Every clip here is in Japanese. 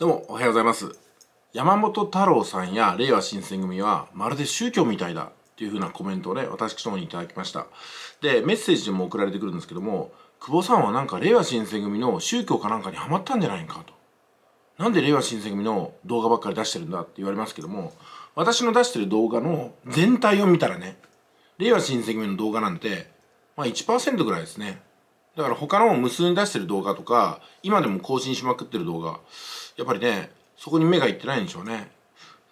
どうもおはようございます山本太郎さんや令和新選組はまるで宗教みたいだっていうふうなコメントをね私どもにいただきましたでメッセージでも送られてくるんですけども久保さんはなんか令和新選組の宗教かなんかにはまったんじゃないかとなんで令和新選組の動画ばっかり出してるんだって言われますけども私の出してる動画の全体を見たらね令和新選組の動画なんてまあ1%ぐらいですねだから他のも無数に出してる動画とか今でも更新しまくってる動画やっぱりねそこに目がいってないんでしょうね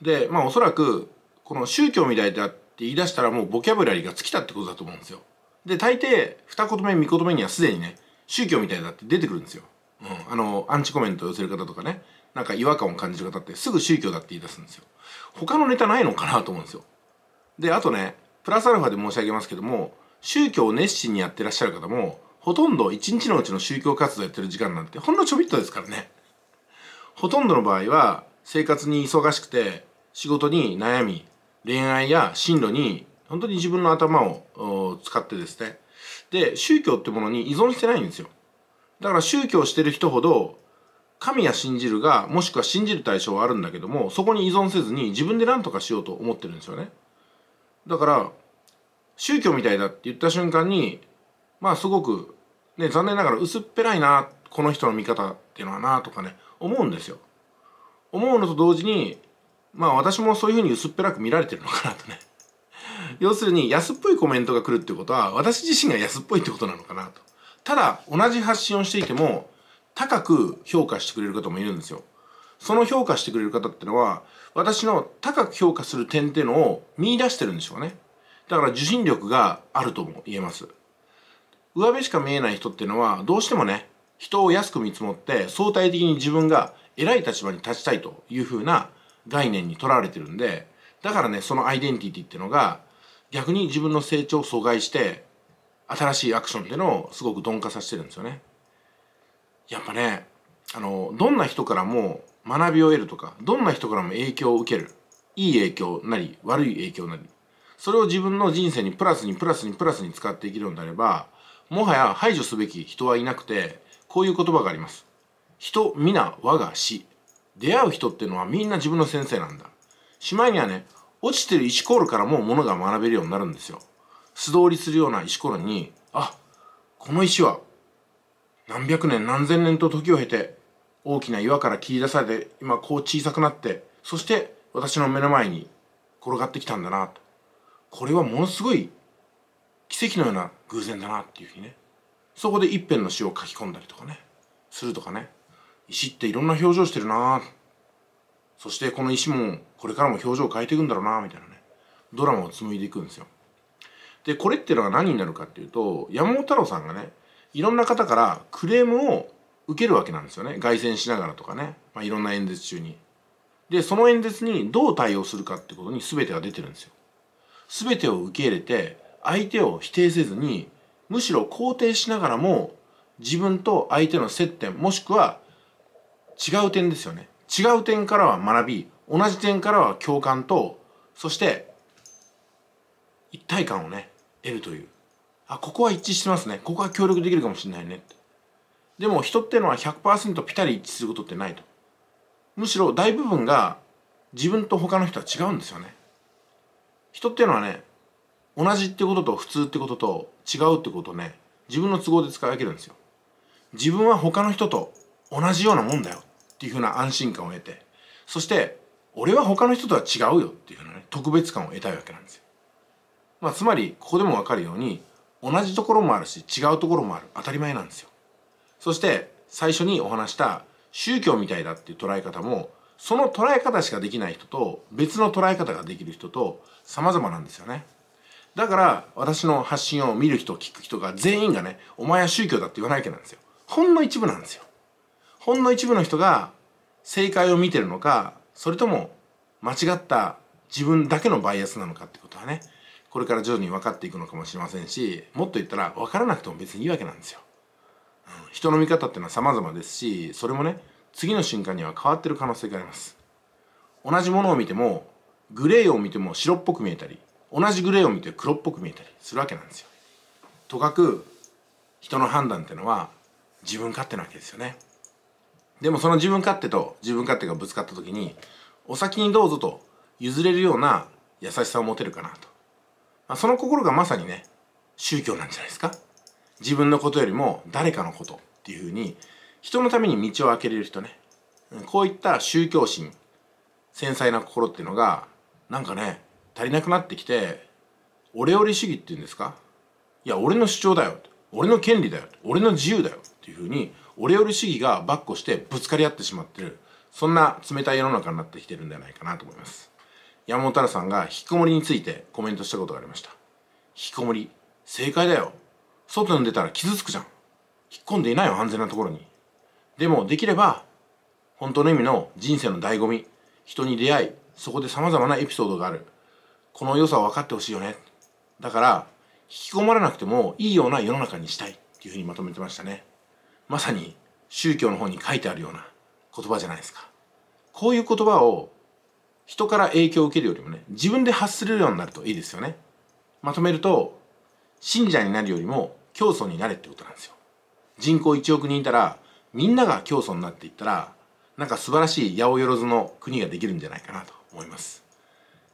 でまあおそらくこの宗教みたいだって言い出したらもうボキャブラリーが尽きたってことだと思うんですよで大抵二言目三言目にはすでにね宗教みたいだって出てくるんですよ、うん、あのアンチコメントを寄せる方とかねなんか違和感を感じる方ってすぐ宗教だって言い出すんですよ他のネタないのかなと思うんですよであとねプラスアルファで申し上げますけども宗教を熱心にやってらっしゃる方もほとんど一日のうちの宗教活動やってる時間なんてほんのちょびっとですからね。ほとんどの場合は生活に忙しくて仕事に悩み恋愛や進路に本当に自分の頭を使ってですねで宗教ってものに依存してないんですよだから宗教してる人ほど神や信じるがもしくは信じる対象はあるんだけどもそこに依存せずに自分で何とかしようと思ってるんですよねだから宗教みたいだって言った瞬間にまあすごく、ね、残念ながら薄っぺらいな、この人の見方っていうのはな、とかね、思うんですよ。思うのと同時に、まあ私もそういうふうに薄っぺらく見られてるのかなとね。要するに安っぽいコメントが来るってことは、私自身が安っぽいってことなのかなと。ただ、同じ発信をしていても、高く評価してくれる方もいるんですよ。その評価してくれる方ってのは、私の高く評価する点っていうのを見出してるんでしょうね。だから受信力があるとも言えます。上辺しか見えない人っていうのはどうしてもね人を安く見積もって相対的に自分が偉い立場に立ちたいというふうな概念にとらわれてるんでだからねそのアイデンティティっていうのが逆に自分の成長を阻害して新しいアクションっていうのをすごく鈍化させてるんですよね。やっぱねあのどんな人からも学びを得るとかどんな人からも影響を受けるいい影響なり悪い影響なりそれを自分の人生にプラスにプラスにプラスに使っていけるようになればもはや排除すべき人はいなくてこういう言葉があります人皆我が死出会う人ってのはみんな自分の先生なんだしまいにはね落ちてる石ころからもものが学べるようになるんですよ素通りするような石ころにあこの石は何百年何千年と時を経て大きな岩から切り出されて今こう小さくなってそして私の目の前に転がってきたんだなとこれはものすごい奇跡のような偶然だなっていうふうにねそこで一辺の詩を書き込んだりとかねするとかね石っていろんな表情してるなそしてこの石もこれからも表情を変えていくんだろうなみたいなねドラマを紡いでいくんですよでこれってのは何になるかっていうと山本太郎さんがねいろんな方からクレームを受けるわけなんですよね凱旋しながらとかね、まあ、いろんな演説中にでその演説にどう対応するかってことに全てが出てるんですよ全てを受け入れて相手を否定せずにむしろ肯定しながらも自分と相手の接点もしくは違う点ですよね違う点からは学び同じ点からは共感とそして一体感をね得るというあここは一致してますねここは協力できるかもしれないねでも人ってのは100%ぴたり一致することってないとむしろ大部分が自分と他の人は違うんですよね人っていうのはね同じってことと普通ってことと違うってことね自分の都合で使い分けるんですよ自分は他の人と同じようなもんだよっていうふうな安心感を得てそして俺は他の人とは違うよっていうふうなね特別感を得たいわけなんですよ、まあ、つまりここでも分かるように同じところもあるし違うところもある当たり前なんですよそして最初にお話した宗教みたいだっていう捉え方もその捉え方しかできない人と別の捉え方ができる人と様々なんですよね。だから私の発信を見る人聞く人が全員がねお前は宗教だって言わないわけなんですよほんの一部なんですよほんの一部の人が正解を見てるのかそれとも間違った自分だけのバイアスなのかってことはねこれから徐々に分かっていくのかもしれませんしもっと言ったら分からなくても別にいいわけなんですよ、うん、人の見方っていうのは様々ですしそれもね次の瞬間には変わってる可能性があります同じものを見てもグレーを見ても白っぽく見えたり同じグレーを見て黒っぽく見えたりするわけなんですよ。とかく人の判断ってのは自分勝手なわけですよね。でもその自分勝手と自分勝手がぶつかった時にお先にどうぞと譲れるような優しさを持てるかなと、まあ、その心がまさにね宗教なんじゃないですか自分のことよりも誰かのことっていうふうに人のために道を開けれる人ねこういった宗教心繊細な心っていうのがなんかね足りなくなってきてオレオレ主義っていうんですかいや俺の主張だよ俺の権利だよ俺の自由だよっていうふうにオレオレ主義がばっこしてぶつかり合ってしまってるそんな冷たい世の中になってきてるんじゃないかなと思います山本太郎さんが引きこもりについてコメントしたことがありました引きこもり正解だよ外に出たら傷つくじゃん引っ込んでいないよ安全なところにでもできれば本当の意味の人生の醍醐味人に出会いそこで様々なエピソードがあるこの良さを分かってほしいよねだから引き込まれなくてもいいような世の中にしたいっていうふうにまとめてましたねまさに宗教の方に書いてあるような言葉じゃないですかこういう言葉を人から影響を受けるよりもね自分で発するようになるといいですよねまとめると信者になるよりも教祖になれってことなんですよ人口1億人いたらみんなが教祖になっていったらなんか素晴らしい八百万の国ができるんじゃないかなと思います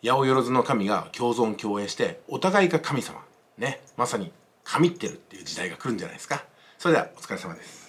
八百万の神が共存共栄してお互いが神様ねまさに神ってるっていう時代が来るんじゃないですかそれではお疲れ様です